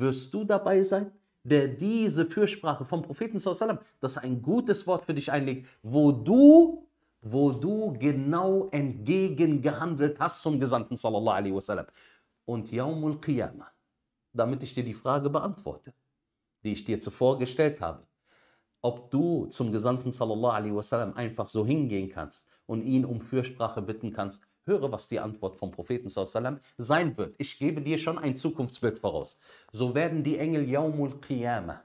wirst du dabei sein, der diese Fürsprache vom Propheten, dass ein gutes Wort für dich einlegt, wo du wo du genau entgegengehandelt hast zum Gesandten sallallahu alaihi wasallam. Und Yaumul Qiyamah, damit ich dir die Frage beantworte, die ich dir zuvor gestellt habe, ob du zum Gesandten sallallahu alaihi wasallam einfach so hingehen kannst und ihn um Fürsprache bitten kannst Höre, was die Antwort vom Propheten sallam, sein wird. Ich gebe dir schon ein Zukunftsbild voraus. So werden die Engel Yaumul Qiyamah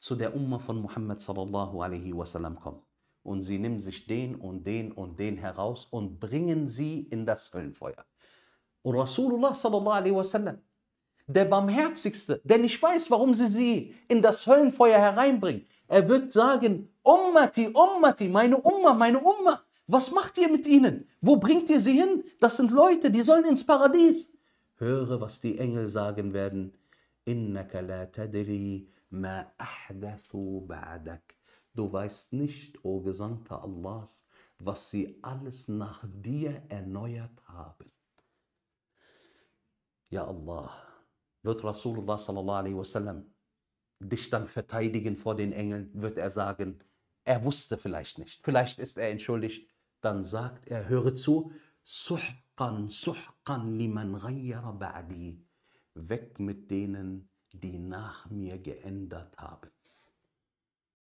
zu der Umma von Muhammad sallallahu alaihi wasallam kommen. Und sie nehmen sich den und den und den heraus und bringen sie in das Höllenfeuer. Und Rasulullah sallallahu alaihi wasallam, der Barmherzigste, der nicht weiß, warum sie sie in das Höllenfeuer hereinbringen, er wird sagen, Ummati, Ummati, meine Umma, meine Umma. Was macht ihr mit ihnen? Wo bringt ihr sie hin? Das sind Leute, die sollen ins Paradies. Höre, was die Engel sagen werden. Du weißt nicht, o Gesandter Allahs, was sie alles nach dir erneuert haben. Ja Allah, wird Rasulullah sallallahu alaihi wasallam dich dann verteidigen vor den Engeln, wird er sagen, er wusste vielleicht nicht. Vielleicht ist er entschuldigt, dann sagt er, höre zu, Suhqan, Suhqan liman ghayyara ba'di. Weg mit denen, die nach mir geändert haben.